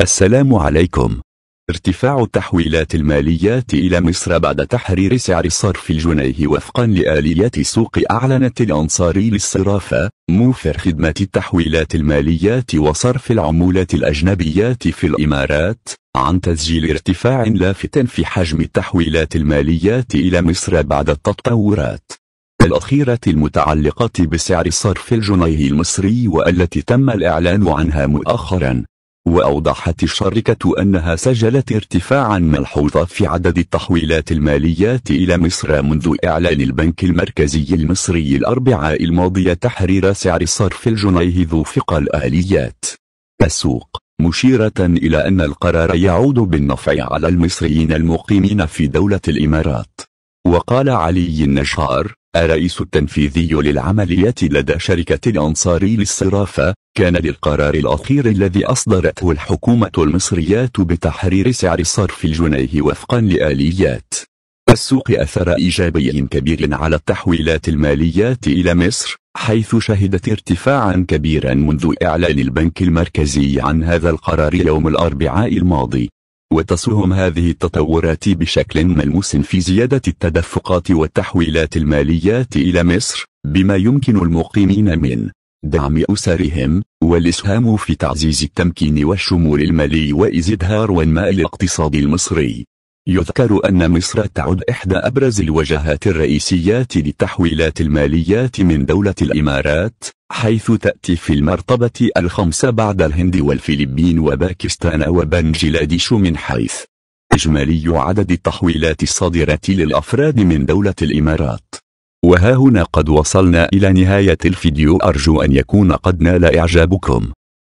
السلام عليكم ارتفاع التحويلات المالية إلى مصر بعد تحرير سعر صرف الجنيه وفقا لآليات سوق أعلنت الأنصاري للصرافة موفر خدمة التحويلات المالية وصرف العمولة الأجنبية في الإمارات عن تسجيل ارتفاع لافت في حجم التحويلات المالية إلى مصر بعد التطورات الأخيرة المتعلقة بسعر صرف الجنيه المصري والتي تم الإعلان عنها مؤخراً وأوضحت الشركة أنها سجلت ارتفاعا ملحوظا في عدد التحويلات المالية إلى مصر منذ إعلان البنك المركزي المصري الأربعاء الماضي تحرير سعر صرف الجنيه ذو ثقل الآليات السوق مشيرة إلى أن القرار يعود بالنفع على المصريين المقيمين في دولة الإمارات وقال علي النجار الرئيس التنفيذي للعمليات لدى شركة الأنصاري للصرافة كان للقرار الأخير الذي أصدرته الحكومة المصرية بتحرير سعر صرف الجنيه وفقا لآليات السوق أثر إيجابي كبير على التحويلات المالية إلى مصر حيث شهدت ارتفاعا كبيرا منذ إعلان البنك المركزي عن هذا القرار يوم الأربعاء الماضي وتسهم هذه التطورات بشكل ملموس في زيادة التدفقات والتحويلات الماليات إلى مصر بما يمكن المقيمين من دعم أسرهم والإسهام في تعزيز التمكين والشمول المالي وإزدهار وانماء الاقتصاد المصري يذكر أن مصر تعد إحدى أبرز الوجهات الرئيسيات للتحويلات الماليات من دولة الإمارات حيث تأتي في المرتبة الخمسة بعد الهند والفلبين وباكستان وبنجلاديش من حيث إجمالي عدد التحويلات الصادرة للأفراد من دولة الإمارات وها هنا قد وصلنا إلى نهاية الفيديو أرجو أن يكون قد نال إعجابكم